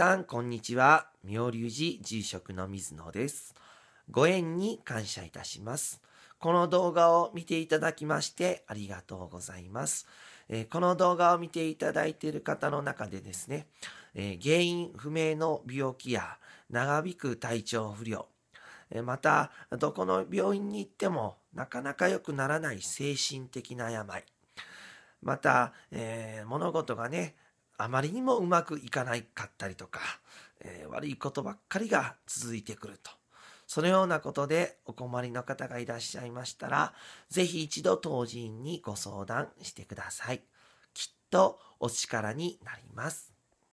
さん、こんにちは。妙隆寺住職の水野です。ご縁に感謝いたします。この動画を見ていただきましてありがとうございます。えー、この動画を見ていただいている方の中でですね、えー、原因不明の病気や長引く体調不良、えー、また、どこの病院に行ってもなかなか良くならない精神的な病、また、え物事がね、あまりにもうまくいかないかったりとか、えー、悪いことばっかりが続いてくると。そのようなことでお困りの方がいらっしゃいましたら、是非一度当院にご相談してください。きっとお力になります。